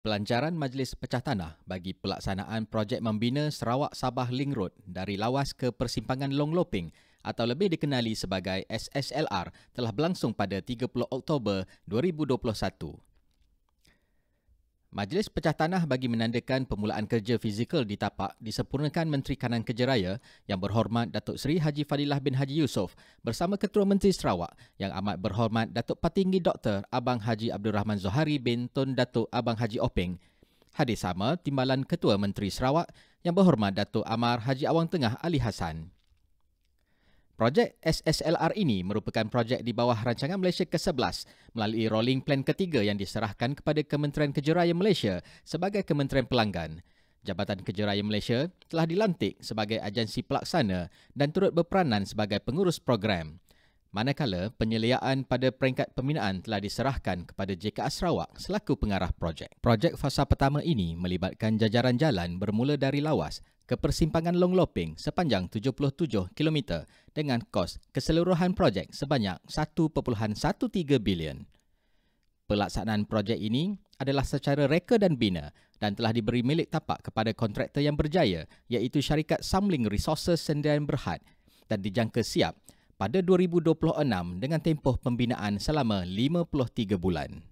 Pelancaran Majlis Pecah Tanah bagi pelaksanaan projek membina Sarawak Sabah Link Road dari lawas ke persimpangan Long Loping atau lebih dikenali sebagai SSLR telah berlangsung pada 30 Oktober 2021. Majlis Pecah Tanah bagi menandakan permulaan kerja fizikal di tapak disempurnakan Menteri Kanan Kerja Raya yang berhormat Datuk Seri Haji Fadilah bin Haji Yusof bersama Ketua Menteri Sarawak yang amat berhormat Datuk Patinggi Dr. Abang Haji Abdul Rahman Zohari bin Tun Datuk Abang Haji Openg. Hadir sama Timbalan Ketua Menteri Sarawak yang berhormat Datuk Amar Haji Awang Tengah Ali Hassan. Projek SSLR ini merupakan projek di bawah Rancangan Malaysia ke-11 melalui Rolling Plan ketiga yang diserahkan kepada Kementerian Kerja Raya Malaysia sebagai Kementerian Pelanggan. Jabatan Kerja Raya Malaysia telah dilantik sebagai agensi pelaksana dan turut berperanan sebagai pengurus program. Manakala penyeliaan pada peringkat pembinaan telah diserahkan kepada JK Asrawak selaku pengarah projek. Projek fasa pertama ini melibatkan jajaran jalan bermula dari lawas ke persimpangan Long Loping sepanjang 77 km dengan kos keseluruhan projek sebanyak 1.13 bilion. Pelaksanaan projek ini adalah secara reka dan bina dan telah diberi milik tapak kepada kontraktor yang berjaya iaitu syarikat Samling Resources Sendirian Berhad dan dijangka siap pada 2026 dengan tempoh pembinaan selama 53 bulan.